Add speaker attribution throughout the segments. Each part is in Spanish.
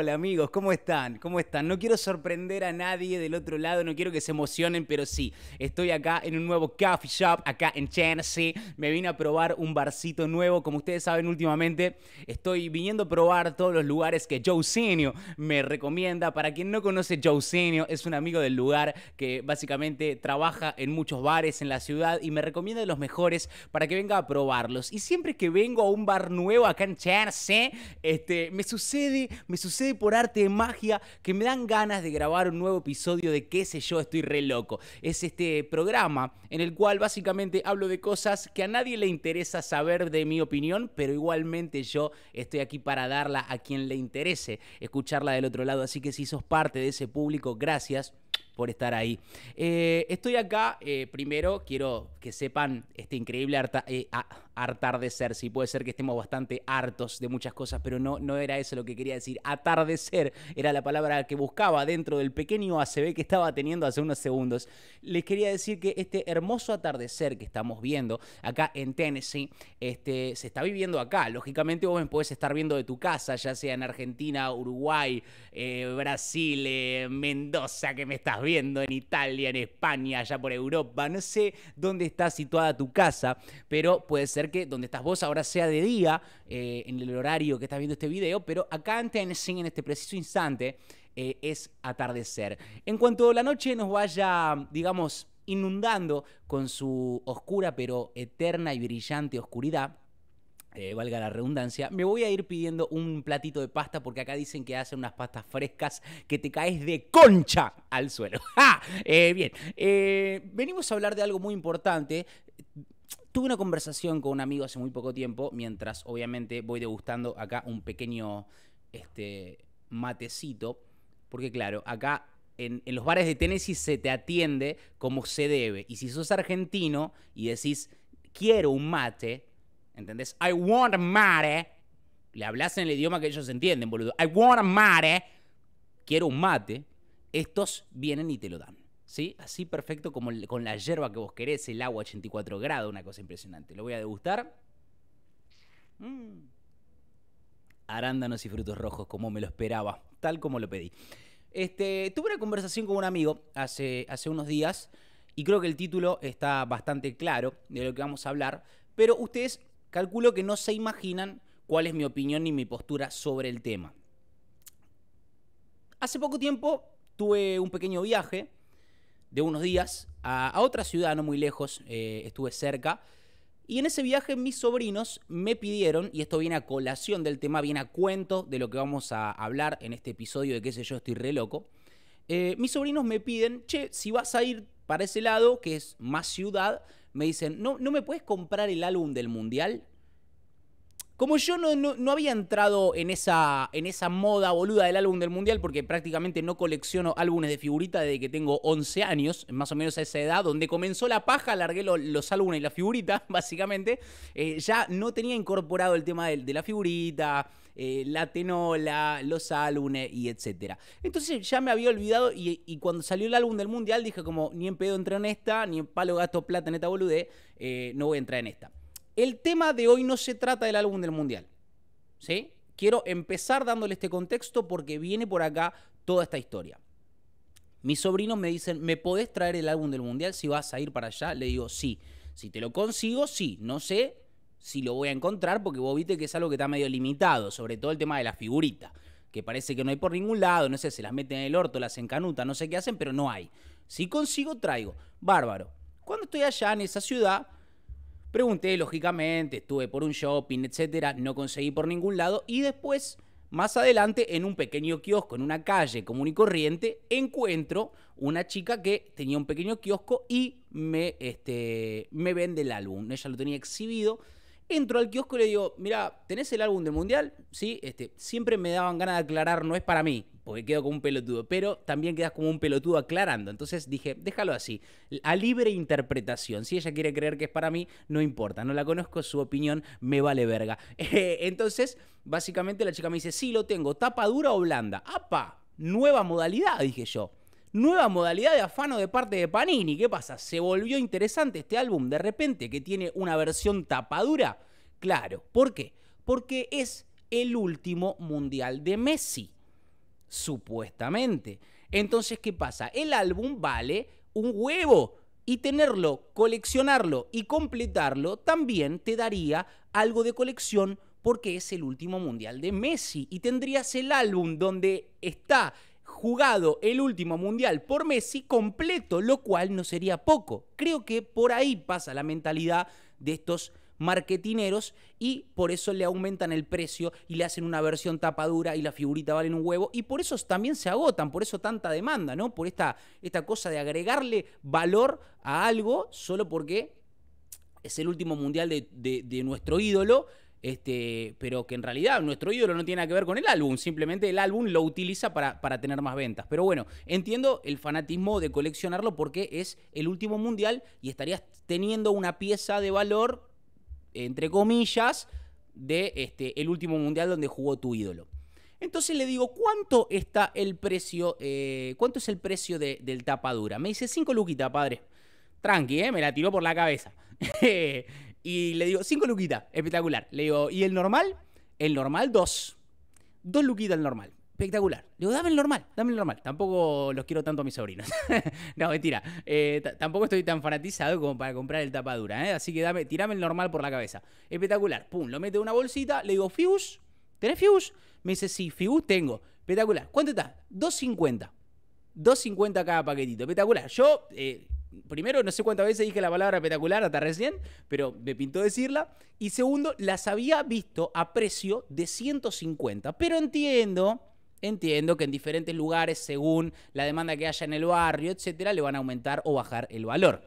Speaker 1: hola amigos, ¿cómo están? ¿Cómo están? No quiero sorprender a nadie del otro lado, no quiero que se emocionen, pero sí, estoy acá en un nuevo coffee shop, acá en Chelsea. Me vine a probar un barcito nuevo, como ustedes saben últimamente, estoy viniendo a probar todos los lugares que Joe Senior me recomienda. Para quien no conoce Joe Senior, es un amigo del lugar que básicamente trabaja en muchos bares en la ciudad y me recomienda los mejores para que venga a probarlos. Y siempre que vengo a un bar nuevo acá en Chelsea, este, me sucede, me sucede por arte de magia que me dan ganas de grabar un nuevo episodio de qué sé yo, estoy re loco. Es este programa en el cual básicamente hablo de cosas que a nadie le interesa saber de mi opinión, pero igualmente yo estoy aquí para darla a quien le interese escucharla del otro lado. Así que si sos parte de ese público, gracias por estar ahí. Eh, estoy acá, eh, primero quiero que sepan este increíble eh, atardecer, si puede ser que estemos bastante hartos de muchas cosas, pero no, no era eso lo que quería decir. Atardecer era la palabra que buscaba dentro del pequeño ACB que estaba teniendo hace unos segundos. Les quería decir que este hermoso atardecer que estamos viendo acá en Tennessee, este, se está viviendo acá. Lógicamente vos me podés estar viendo de tu casa, ya sea en Argentina, Uruguay, Brasil, Mendoza, que me estás viendo en Italia, en España, allá por Europa, no sé dónde está situada tu casa, pero puede ser que donde estás vos ahora sea de día, eh, en el horario que estás viendo este video, pero acá en en este preciso instante, eh, es atardecer. En cuanto la noche nos vaya, digamos, inundando con su oscura pero eterna y brillante oscuridad, eh, valga la redundancia, me voy a ir pidiendo un platito de pasta porque acá dicen que hacen unas pastas frescas que te caes de concha al suelo. Eh, bien, eh, venimos a hablar de algo muy importante. Tuve una conversación con un amigo hace muy poco tiempo, mientras obviamente voy degustando acá un pequeño este, matecito, porque claro, acá en, en los bares de Tennessee se te atiende como se debe, y si sos argentino y decís quiero un mate, ¿Entendés? I want mate. Le hablas en el idioma que ellos entienden, boludo. I want mate. Quiero un mate. Estos vienen y te lo dan. ¿Sí? Así perfecto como con la hierba que vos querés, el agua 84 grados, una cosa impresionante. Lo voy a degustar. Mm. Arándanos y frutos rojos, como me lo esperaba, tal como lo pedí. Este, tuve una conversación con un amigo hace, hace unos días y creo que el título está bastante claro de lo que vamos a hablar, pero ustedes calculo que no se imaginan cuál es mi opinión ni mi postura sobre el tema. Hace poco tiempo tuve un pequeño viaje de unos días a, otra ciudad, no muy lejos, eh, estuve cerca, y en ese viaje mis sobrinos me pidieron, y esto viene a colación del tema, viene a cuento de lo que vamos a hablar en este episodio de qué sé yo, estoy re loco, eh, mis sobrinos me piden, che, si vas a ir para ese lado, que es más ciudad, me dicen, ¿no, no me puedes comprar el álbum del Mundial? Como yo no, no, había entrado en esa, en esa moda boluda del álbum del mundial, porque prácticamente no colecciono álbumes de figurita desde que tengo 11 años, más o menos a esa edad, donde comenzó la paja, largué los álbumes y la figurita, básicamente, eh, ya no tenía incorporado el tema de la figurita, eh, la tenola, los álbumes y etcétera. Entonces ya me había olvidado y, cuando salió el álbum del mundial dije como ni en pedo entré en esta, ni en palo gasto plata en esta eh, no voy a entrar en esta. El tema de hoy no se trata del álbum del mundial, ¿sí? Quiero empezar dándole este contexto porque viene por acá toda esta historia. Mis sobrinos me dicen, ¿me podés traer el álbum del mundial si vas a ir para allá? Le digo, sí. Si te lo consigo, sí. No sé, si lo voy a encontrar, porque vos viste que es algo que está medio limitado, sobre todo el tema de la figurita, que parece que no hay por ningún lado, no sé, se las meten en el orto, las encanuta, no sé qué hacen, pero no hay. Si consigo, traigo. Bárbaro. Cuando estoy allá en esa ciudad, pregunté, lógicamente, estuve por un shopping, etcétera, no conseguí por ningún lado, y después. Más adelante, en un pequeño kiosco, en una calle común y corriente, encuentro una chica que tenía un pequeño kiosco y me, este, me vende el álbum. Ella lo tenía exhibido Entro al kiosco y le digo, mira, ¿tenés el álbum del Mundial? Sí, este, siempre me daban ganas de aclarar, no es para mí, porque quedo como un pelotudo, pero también quedas como un pelotudo aclarando. Entonces dije, déjalo así, a libre interpretación. Si ella quiere creer que es para mí, no importa, no la conozco, su opinión me vale verga. Eh, entonces, básicamente la chica me dice, sí, lo tengo, tapa dura o blanda. ¡Apa! Nueva modalidad, dije yo. Nueva modalidad de afano de parte de Panini. ¿Qué pasa? ¿Se volvió interesante este álbum de repente que tiene una versión tapadura? Claro. ¿Por qué? Porque es el último mundial de Messi, supuestamente. Entonces, ¿qué pasa? El álbum vale un huevo y tenerlo, coleccionarlo y completarlo también te daría algo de colección porque es el último mundial de Messi y tendrías el álbum donde está jugado el último mundial por Messi completo, lo cual no sería poco. Creo que por ahí pasa la mentalidad de estos marketineros y por eso le aumentan el precio y le hacen una versión tapadura y la figurita vale un huevo y por eso también se agotan, por eso tanta demanda, ¿no? Por esta, esta cosa de agregarle valor a algo solo porque es el último mundial de nuestro ídolo este, pero que en realidad nuestro ídolo no tiene nada que ver con el álbum, simplemente el álbum lo utiliza para, tener más ventas. Pero bueno, entiendo el fanatismo de coleccionarlo porque es el último mundial y estarías teniendo una pieza de valor, entre comillas, de este, el último mundial donde jugó tu ídolo. Entonces le digo, ¿cuánto está el precio? Eh, ¿Cuánto es el precio de, del tapadura? Me dice, 5 luquitas, padre. Tranqui, eh, me la tiró por la cabeza. Eh, y le digo, cinco luquitas, espectacular. Le digo, ¿y el normal? El normal, dos. Dos luquitas el normal. Espectacular. Le digo, dame el normal, dame el normal. Tampoco los quiero tanto a mis sobrinos. no, mentira. Eh, tampoco estoy tan fanatizado como para comprar el tapadura, ¿eh? Así que dame, tirame el normal por la cabeza. Espectacular. Pum, lo mete en una bolsita. Le digo, Fius, ¿tenés Fius? Me dice, sí, Fius tengo. Espectacular. ¿Cuánto está? 2.50. 2.50 cada paquetito. Espectacular. Yo, eh, primero, no sé cuántas veces dije la palabra espectacular hasta recién, pero me pintó decirla. Y segundo, las había visto a precio de 150. Pero entiendo, entiendo que en diferentes lugares, según la demanda que haya en el barrio, etcétera, le van a aumentar o bajar el valor.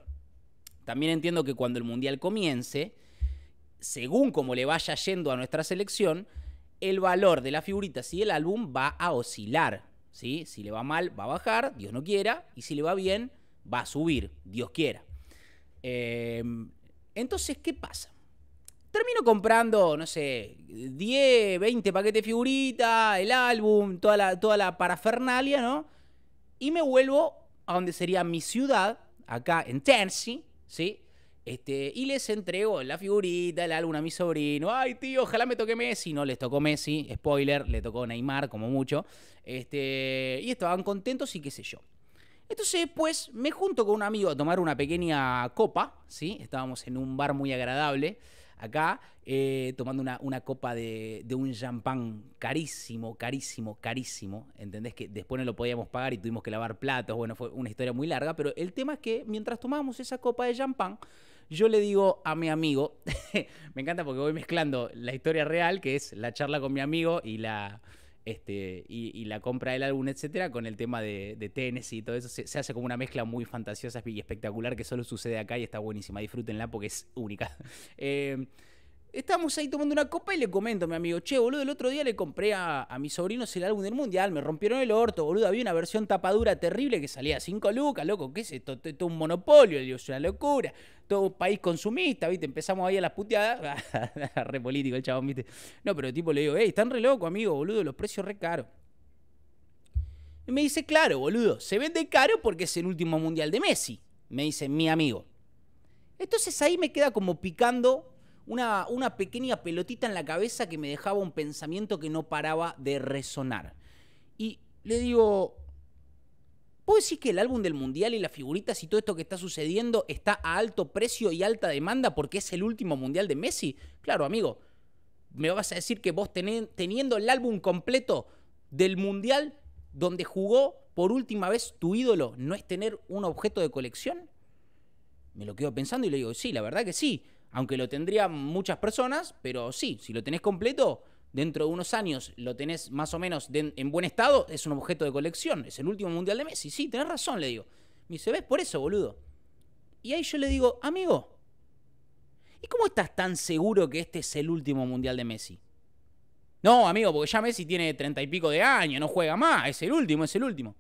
Speaker 1: También entiendo que cuando el mundial comience, según como le vaya yendo a nuestra selección, el valor de la figurita, y el álbum va a oscilar. ¿sí? Si le va mal, va a bajar, Dios no quiera, y si le va bien, va a subir, Dios quiera. Em, entonces, ¿qué pasa? Termino comprando, no sé, 10, 20 paquetes de figuritas, el álbum, toda la, toda la parafernalia, ¿no? Y me vuelvo a donde sería mi ciudad, acá en Tennessee, ¿sí? Este, y les entrego la figurita, el álbum a mi sobrino. Ay, tío, ojalá me toque Messi. No les tocó Messi, spoiler, le tocó Neymar, como mucho. Este, y estaban contentos y qué sé yo. Entonces, pues, me junto con un amigo a tomar una pequeña copa, ¿sí? Estábamos en un bar muy agradable acá, eh, tomando una, copa de, de, un champán carísimo, carísimo, carísimo. ¿Entendés? Que después no lo podíamos pagar y tuvimos que lavar platos. Bueno, fue una historia muy larga, pero el tema es que mientras tomábamos esa copa de champán, yo le digo a mi amigo, me encanta porque voy mezclando la historia real, que es la charla con mi amigo, y la este, y, la compra del álbum, etcétera, con el tema de, de Tennessee y todo eso. Se, hace como una mezcla muy fantasiosa y espectacular que solo sucede acá y está buenísima. Disfrútenla porque es única. Eh, estamos ahí tomando una copa y le comento a mi amigo, che, boludo, el otro día le compré a, mis sobrinos el álbum del mundial, me rompieron el orto, boludo, había una versión tapadura terrible que salía a 5 lucas, loco, ¿qué es esto? Todo un monopolio, es una locura, todo un país consumista, ¿viste? Empezamos ahí a las puteadas, re político el chabón, ¿viste? No, pero el tipo le digo, hey, están re loco, amigo, boludo, los precios re caros. Y me dice, claro, boludo, se vende caro porque es el último mundial de Messi, me dice mi amigo. Entonces ahí me queda como picando una, pequeña pelotita en la cabeza que me dejaba un pensamiento que no paraba de resonar. Y le digo, ¿Puedo decir que el álbum del Mundial y las figuritas y todo esto que está sucediendo está a alto precio y alta demanda porque es el último Mundial de Messi? Claro, amigo, me vas a decir que vos teniendo el álbum completo del Mundial donde jugó por última vez tu ídolo, no es tener un objeto de colección? Me lo quedo pensando y le digo, sí, la verdad que sí. Aunque lo tendrían muchas personas, pero sí, si lo tenés completo, dentro de unos años lo tenés más o menos en buen estado, es un objeto de colección. Es el último mundial de Messi. Sí, tenés razón, le digo. Me dice, ¿ves por eso, boludo? Y ahí yo le digo, amigo, ¿y cómo estás tan seguro que este es el último mundial de Messi? No, amigo, porque ya Messi tiene treinta y pico de años, no juega más, es el último, es el último.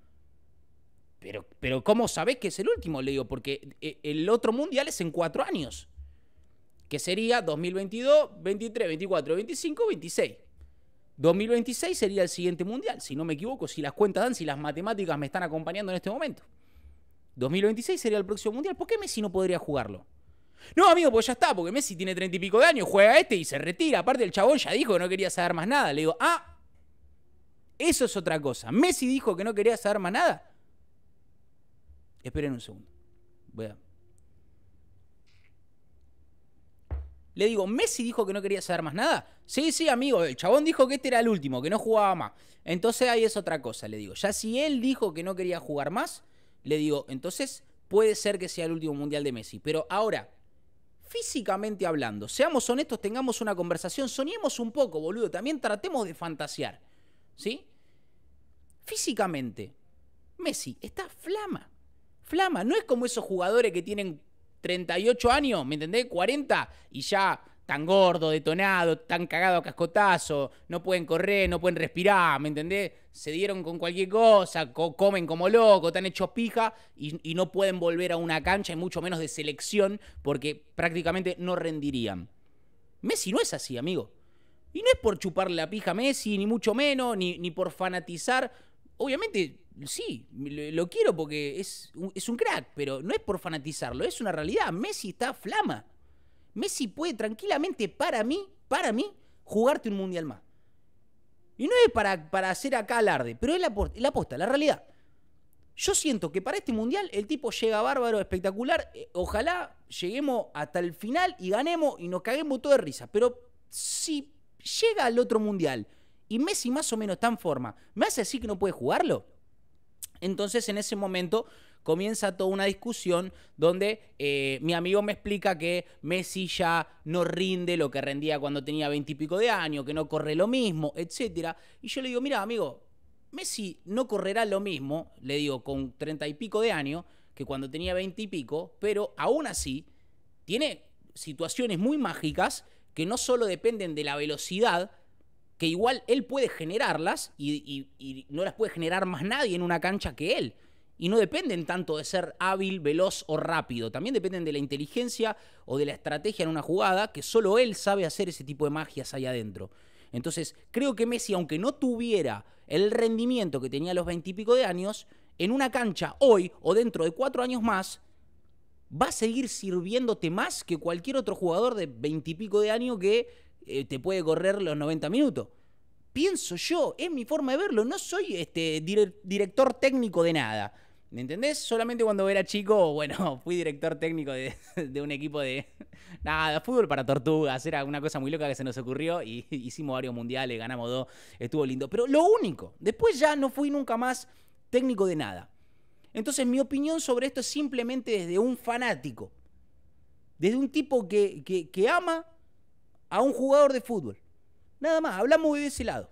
Speaker 1: Pero, pero ¿cómo sabés que es el último? Le digo, porque eh, el otro mundial es en cuatro años que sería 2022, 23, 24, 25, 26. 2026 sería el siguiente mundial, si no me equivoco, si las cuentas dan, si las matemáticas me están acompañando en este momento. 2026 sería el próximo mundial. ¿Por qué Messi no podría jugarlo? No, amigo, pues ya está, porque Messi tiene treinta y pico de años, juega este y se retira. Aparte, el chabón ya dijo que no quería saber más nada. Le digo, ah, eso es otra cosa. Messi dijo que no quería saber más nada. Esperen un segundo. Voy a Le digo, ¿Messi dijo que no quería saber más nada? Sí, sí, amigo, el chabón dijo que este era el último, que no jugaba más. Entonces ahí es otra cosa, le digo. Ya si él dijo que no quería jugar más, le digo, entonces puede ser que sea el último mundial de Messi. Pero ahora, físicamente hablando, seamos honestos, tengamos una conversación, soñemos un poco, boludo, también tratemos de fantasear. ¿Sí? Físicamente, Messi está flama. Flama, no es como esos jugadores que tienen 38 años, ¿me entendés? 40 y ya tan gordo, detonado, tan cagado a cascotazo, no pueden correr, no pueden respirar, ¿me entendés? Se dieron con cualquier cosa, comen como loco están hechos pija y, no pueden volver a una cancha y mucho menos de selección porque prácticamente no rendirían. Messi no es así, amigo. Y no es por chuparle la pija a Messi, ni mucho menos, ni, ni por fanatizar. Obviamente sí, lo quiero porque es, es un crack, pero no es por fanatizarlo, es una realidad. Messi está flama. Messi puede tranquilamente, para mí, para mí, jugarte un mundial más. Y no es para, para hacer acá alarde, pero es la, la la realidad. Yo siento que para este mundial el tipo llega bárbaro, espectacular. Eh, ojalá lleguemos hasta el final y ganemos y nos caguemos todo de risa. Pero si llega al otro mundial y Messi más o menos está en forma, ¿me hace así que no puede jugarlo? Entonces en ese momento comienza toda una discusión donde eh, mi amigo me explica que Messi ya no rinde lo que rendía cuando tenía veintipico de años, que no corre lo mismo, etc. Y yo le digo, mira amigo, Messi no correrá lo mismo, le digo, con treinta y pico de año que cuando tenía veintipico, pero aún así tiene situaciones muy mágicas que no solo dependen de la velocidad, que igual él puede generarlas y, no las puede generar más nadie en una cancha que él. Y no dependen tanto de ser hábil, veloz o rápido. También dependen de la inteligencia o de la estrategia en una jugada, que solo él sabe hacer ese tipo de magias ahí adentro. Entonces, creo que Messi, aunque no tuviera el rendimiento que tenía a los veintipico de años, en una cancha hoy o dentro de cuatro años más, va a seguir sirviéndote más que cualquier otro jugador de veintipico de año que eh, te puede correr los 90 minutos. Pienso yo, es mi forma de verlo, no soy este director técnico de nada. ¿Me entendés? Solamente cuando era chico, bueno, fui director técnico de, un equipo de. Nada, fútbol para tortugas. Era una cosa muy loca que se nos ocurrió. Y hicimos varios mundiales, ganamos dos. Estuvo lindo. Pero lo único. Después ya no fui nunca más técnico de nada. Entonces, mi opinión sobre esto es simplemente desde un fanático. Desde un tipo que ama a un jugador de fútbol. Nada más, hablamos de ese lado.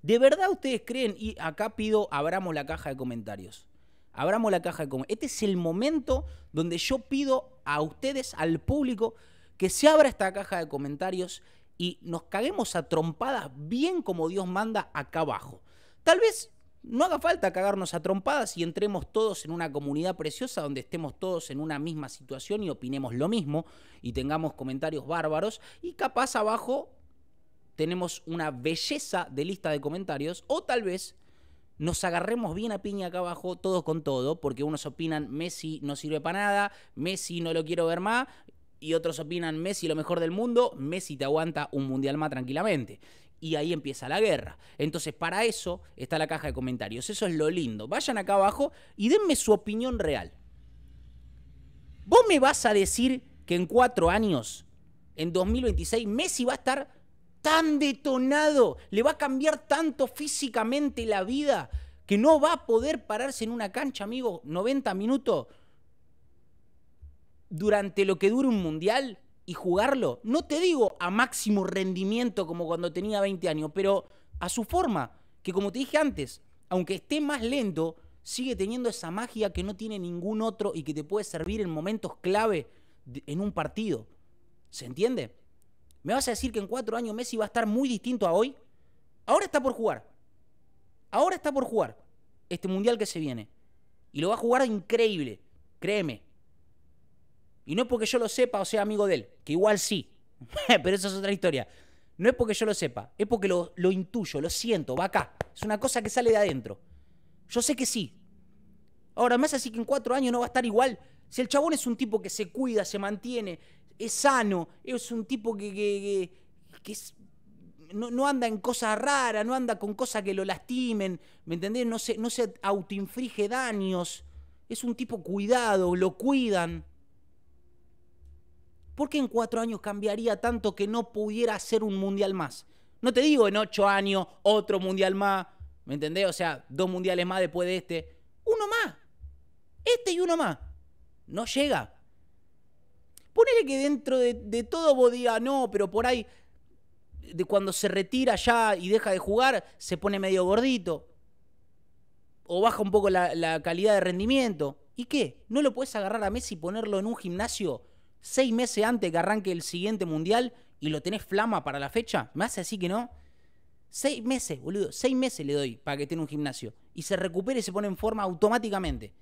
Speaker 1: ¿De verdad ustedes creen? Y acá pido, abramos la caja de comentarios. Abramos la caja de comentarios. Este es el momento donde yo pido a ustedes, al público, que se abra esta caja de comentarios y nos caguemos a trompadas bien como Dios manda acá abajo. Tal vez no haga falta cagarnos a trompadas y entremos todos en una comunidad preciosa donde estemos todos en una misma situación y opinemos lo mismo y tengamos comentarios bárbaros y capaz abajo tenemos una belleza de lista de comentarios o tal vez nos agarremos bien a piña acá abajo, todos con todo, porque unos opinan Messi no sirve para nada, Messi no lo quiero ver más, y otros opinan Messi lo mejor del mundo, Messi te aguanta un mundial más tranquilamente y ahí empieza la guerra. Entonces, para eso está la caja de comentarios. Eso es lo lindo. Vayan acá abajo y denme su opinión real. ¿Vos me vas a decir que en cuatro años, en 2026, Messi va a estar tan detonado, le va a cambiar tanto físicamente la vida, que no va a poder pararse en una cancha, amigo, 90 minutos durante lo que dura un mundial? y jugarlo, no te digo a máximo rendimiento como cuando tenía 20 años, pero a su forma, que como te dije antes, aunque esté más lento, sigue teniendo esa magia que no tiene ningún otro y que te puede servir en momentos clave en un partido. ¿Se entiende? ¿Me vas a decir que en cuatro años Messi va a estar muy distinto a hoy? Ahora está por jugar. Ahora está por jugar este mundial que se viene. Y lo va a jugar increíble, créeme. Y no es porque yo lo sepa o sea amigo de él, que igual sí, pero esa es otra historia. No es porque yo lo sepa, es porque lo, intuyo, lo siento, va acá. Es una cosa que sale de adentro. Yo sé que sí. Ahora, más así que en cuatro años no va a estar igual. Si el chabón es un tipo que se cuida, se mantiene, es sano, es un tipo que, es, no, anda en cosas raras, no anda con cosas que lo lastimen, ¿me entendés? No se, no se autoinflige daños. Es un tipo cuidado, lo cuidan. ¿Por qué en cuatro años cambiaría tanto que no pudiera ser un mundial más? No te digo en ocho años otro mundial más, ¿me entendés? O sea, dos mundiales más después de este. Uno más. Este y uno más. No llega. Ponele que dentro de, todo vos digas, no, pero por ahí, de cuando se retira ya y deja de jugar, se pone medio gordito. O baja un poco la, la calidad de rendimiento. ¿Y qué? ¿No lo puedes agarrar a Messi y ponerlo en un gimnasio seis meses antes que arranque el siguiente mundial y lo tenés flama para la fecha? ¿Me hace así que no? Seis meses, boludo. Seis meses le doy para que tenga un gimnasio. Y se recupere y se pone en forma automáticamente.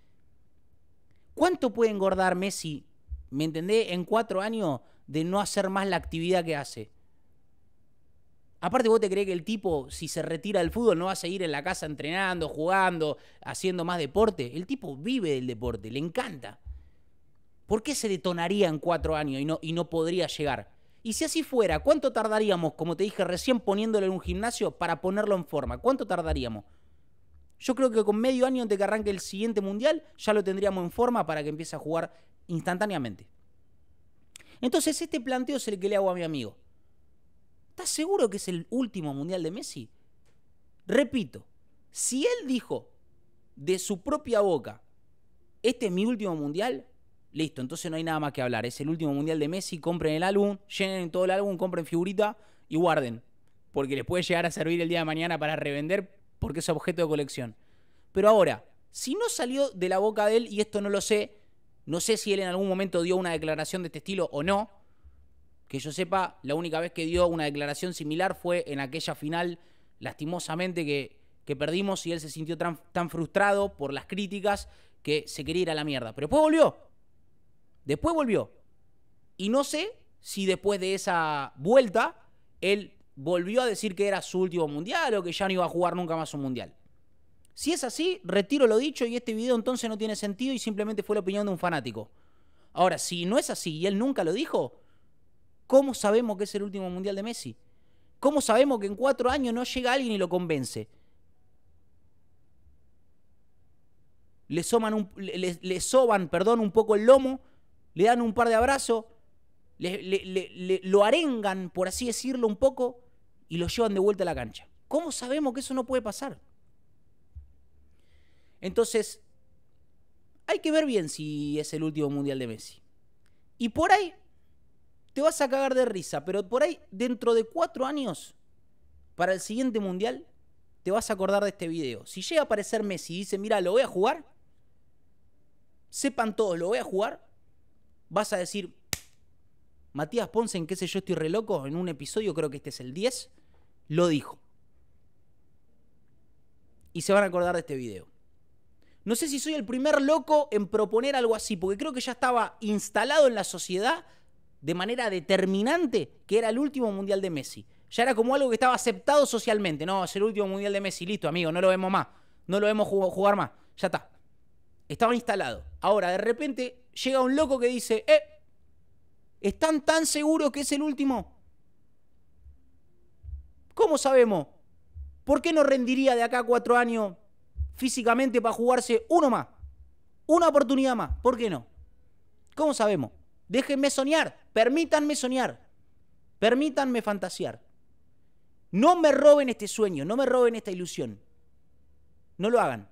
Speaker 1: ¿Cuánto puede engordar Messi, me entendés, en cuatro años de no hacer más la actividad que hace? Aparte, vos te crees que el tipo, si se retira del fútbol, no va a seguir en la casa entrenando, jugando, haciendo más deporte. El tipo vive del deporte, le encanta. ¿Por qué se detonaría en cuatro años y no, y no podría llegar? Y si así fuera, ¿cuánto tardaríamos, como te dije recién, poniéndolo en un gimnasio para ponerlo en forma? ¿Cuánto tardaríamos? Yo creo que con medio año antes que arranque el siguiente mundial, ya lo tendríamos en forma para que empiece a jugar instantáneamente. Entonces, este planteo es el que le hago a mi amigo. ¿Estás seguro que es el último mundial de Messi? Repito, si él dijo de su propia boca, este es mi último mundial, Listo, entonces no hay nada más que hablar. Es el último mundial de Messi, compren el álbum, llenen todo el álbum, compren figurita y guarden. Porque les puede llegar a servir el día de mañana para revender porque es objeto de colección. Pero ahora, si no salió de la boca de él, y esto no lo sé, no sé si él en algún momento dio una declaración de este estilo o no. Que yo sepa, la única vez que dio una declaración similar fue en aquella final, lastimosamente, que, perdimos y él se sintió tan, tan frustrado por las críticas que se quería ir a la mierda. Pero después volvió, Después volvió. Y no sé si después de esa vuelta él volvió a decir que era su último mundial o que ya no iba a jugar nunca más un mundial. Si es así, retiro lo dicho y este video entonces no tiene sentido y simplemente fue la opinión de un fanático. Ahora, si no es así y él nunca lo dijo, ¿cómo sabemos que es el último mundial de Messi? ¿Cómo sabemos que en cuatro años no llega alguien y lo convence? Le, le soban perdón, un poco el lomo le dan un par de abrazos, lo arengan, por así decirlo, un poco, y lo llevan de vuelta a la cancha. ¿Cómo sabemos que eso no puede pasar? Entonces, hay que ver bien si es el último mundial de Messi. Y por ahí te vas a cagar de risa, pero por ahí dentro de cuatro años, para el siguiente mundial, te vas a acordar de este video. Si llega a aparecer Messi y dice, mira, lo voy a jugar, sepan todos, lo voy a jugar, vas a decir, Matías Ponce, en qué sé yo, estoy re loco, en un episodio, creo que este es el 10, lo dijo. Y se van a acordar de este video. No sé si soy el primer loco en proponer algo así, porque creo que ya estaba instalado en la sociedad de manera determinante que era el último mundial de Messi. Ya era como algo que estaba aceptado socialmente. No, es el último mundial de Messi, listo, amigo, no lo vemos más. No lo vemos jugar más. Ya está. Estaba instalado. Ahora, de repente, llega un loco que dice, eh, ¿están tan seguros que es el último? ¿Cómo sabemos? ¿Por qué no rendiría de acá cuatro años físicamente para jugarse uno más? Una oportunidad más. ¿Por qué no? ¿Cómo sabemos? Déjenme soñar. Permítanme soñar. Permítanme fantasear. No me roben este sueño, no me roben esta ilusión. No lo hagan.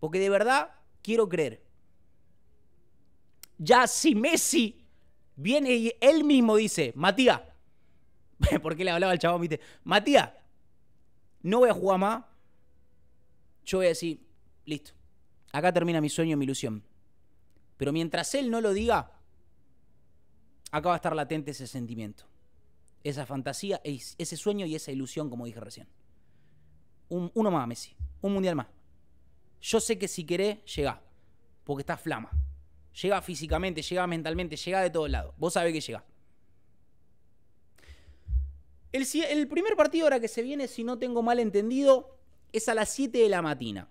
Speaker 1: Porque de verdad quiero creer. Ya si Messi viene y él mismo dice, Matías, porque le hablaba al chabón, viste, Matías, no voy a jugar más, yo voy a decir, listo, acá termina mi sueño, y mi ilusión. Pero mientras él no lo diga, acá va a estar latente ese sentimiento, esa fantasía, ese sueño y esa ilusión, como dije recién. Un, uno más, Messi, un mundial más yo sé que si querés, llega, Porque está flama. Llega físicamente, llega mentalmente, llega de todos lados. Vos sabés que llega. El, primer partido ahora que se viene, si no tengo mal entendido, es a las 7 de la matina.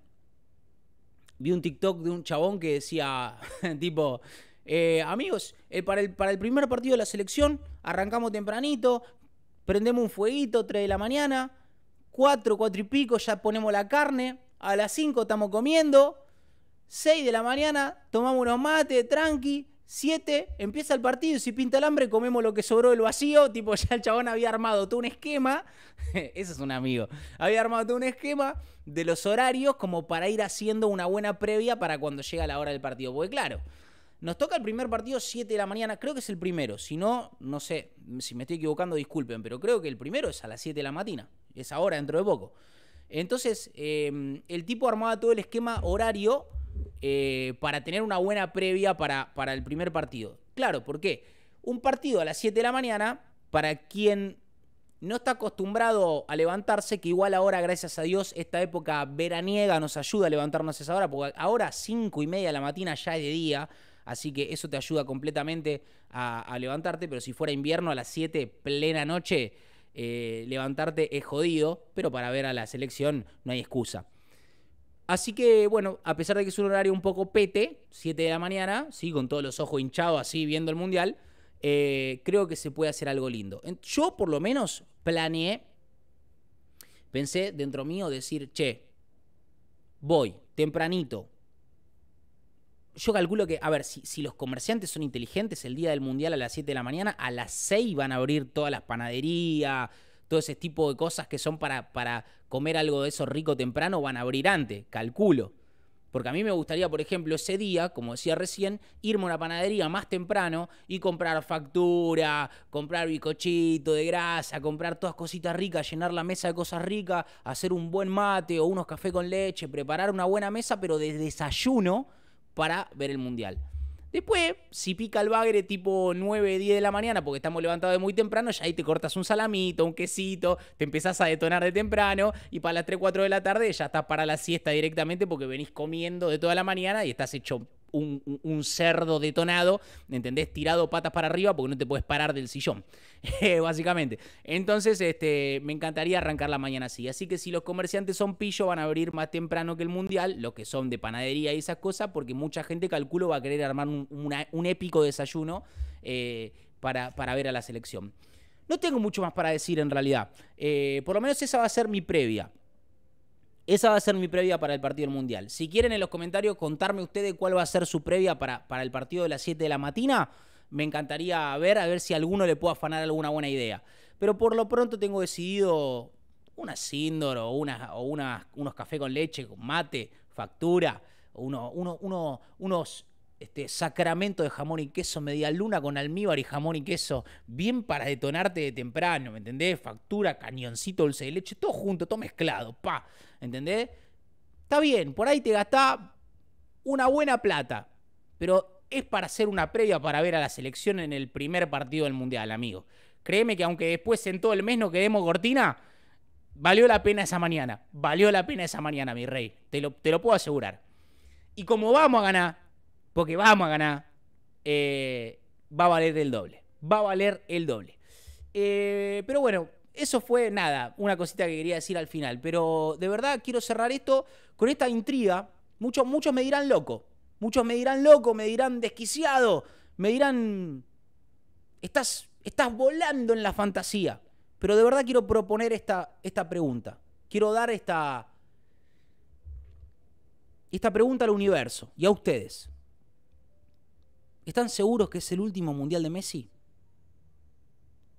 Speaker 1: Vi un TikTok de un chabón que decía, tipo, eh, amigos, eh, para, el, para el primer partido de la selección arrancamos tempranito, prendemos un fueguito, 3 de la mañana, 4, 4 y pico, ya ponemos la carne, a las 5 estamos comiendo, 6 de la mañana tomamos unos mates, tranqui, 7 empieza el partido y si pinta el hambre comemos lo que sobró del vacío, tipo ya el chabón había armado todo un esquema, ese es un amigo, había armado todo un esquema de los horarios como para ir haciendo una buena previa para cuando llega la hora del partido, porque claro, nos toca el primer partido 7 de la mañana, creo que es el primero, si no, no sé, si me estoy equivocando disculpen, pero creo que el primero es a las 7 de la mañana, es ahora dentro de poco. Entonces, em, el tipo armaba todo el esquema horario eh, para tener una buena previa para, para el primer partido. Claro, ¿por qué? Un partido a las 7 de la mañana, para quien no está acostumbrado a levantarse, que igual ahora, gracias a Dios, esta época veraniega nos ayuda a levantarnos a esa hora, porque ahora 5 y media de la mañana ya es de día, así que eso te ayuda completamente a, a levantarte, pero si fuera invierno a las 7, plena noche, eh, levantarte es jodido, pero para ver a la selección no hay excusa. Así que, bueno, a pesar de que es un horario un poco pete, 7 de la mañana, ¿sí? con todos los ojos hinchados así viendo el mundial, eh, creo que se puede hacer algo lindo. Yo, por lo menos, planeé, pensé dentro mío decir, che, voy tempranito, yo calculo que, a ver, si, si, los comerciantes son inteligentes, el día del mundial a las 7 de la mañana, a las 6 van a abrir todas las panaderías, todo ese tipo de cosas que son para, para comer algo de eso rico temprano, van a abrir antes, calculo. Porque a mí me gustaría, por ejemplo, ese día, como decía recién, irme a una panadería más temprano y comprar factura, comprar bicochito de grasa, comprar todas cositas ricas, llenar la mesa de cosas ricas, hacer un buen mate o unos cafés con leche, preparar una buena mesa, pero de desayuno para ver el mundial. Después, si pica el bagre tipo 9, 10 de la mañana, porque estamos levantados de muy temprano, ya ahí te cortas un salamito, un quesito, te empezás a detonar de temprano y para las 3, 4 de la tarde ya estás para la siesta directamente porque venís comiendo de toda la mañana y estás hecho un, cerdo detonado, ¿entendés? Tirado patas para arriba porque no te puedes parar del sillón, eh, básicamente. Entonces, este, me encantaría arrancar la mañana así. Así que si los comerciantes son pillo, van a abrir más temprano que el mundial, los que son de panadería y esas cosas, porque mucha gente, calculo, va a querer armar un, épico desayuno eh, para, ver a la selección. No tengo mucho más para decir en realidad. Eh, por lo menos esa va a ser mi previa. Esa va a ser mi previa para el partido del Mundial. Si quieren en los comentarios contarme ustedes cuál va a ser su previa para, el partido de las 7 de la mañana, me encantaría ver, a ver si alguno le puedo afanar alguna buena idea. Pero por lo pronto tengo decidido una síndor o, una, o unos cafés con leche, mate, factura, uno, unos este sacramento de jamón y queso, media luna con almíbar y jamón y queso, bien para detonarte de temprano, ¿me entendés? Factura, cañoncito, dulce de leche, todo junto, todo mezclado, pa, ¿entendés? Está bien, por ahí te gastás una buena plata, pero es para hacer una previa para ver a la selección en el primer partido del Mundial, amigo. Créeme que aunque después en todo el mes no quedemos cortina, valió la pena esa mañana, valió la pena esa mañana, mi rey, te lo, te lo puedo asegurar. Y como vamos a ganar, porque vamos a ganar, eh, va a valer el doble. Va a valer el doble. Eh, pero bueno, eso fue nada, una cosita que quería decir al final. Pero de verdad quiero cerrar esto con esta intriga. Muchos, muchos me dirán loco. Muchos me dirán loco, me dirán desquiciado, me dirán. Estás, estás volando en la fantasía. Pero de verdad quiero proponer esta, esta pregunta. Quiero dar esta. Esta pregunta al universo y a ustedes. ¿Están seguros que es el último mundial de Messi?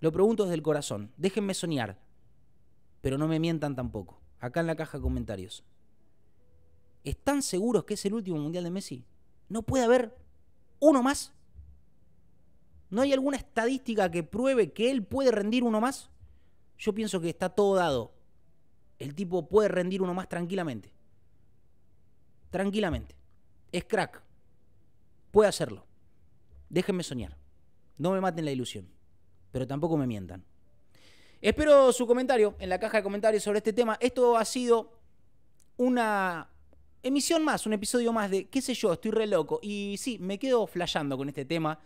Speaker 1: Lo pregunto desde el corazón. Déjenme soñar. Pero no me mientan tampoco. Acá en la caja de comentarios. ¿Están seguros que es el último mundial de Messi? ¿No puede haber uno más? ¿No hay alguna estadística que pruebe que él puede rendir uno más? Yo pienso que está todo dado. El tipo puede rendir uno más tranquilamente. Tranquilamente. Es crack. Puede hacerlo. Déjenme soñar. No me maten la ilusión. Pero tampoco me mientan. Espero su comentario en la caja de comentarios sobre este tema. Esto ha sido una emisión más, un episodio más de, qué sé yo, estoy re loco. Y sí, me quedo flayando con este tema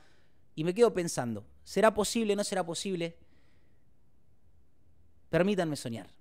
Speaker 1: y me quedo pensando, ¿será posible, no será posible? Permítanme soñar.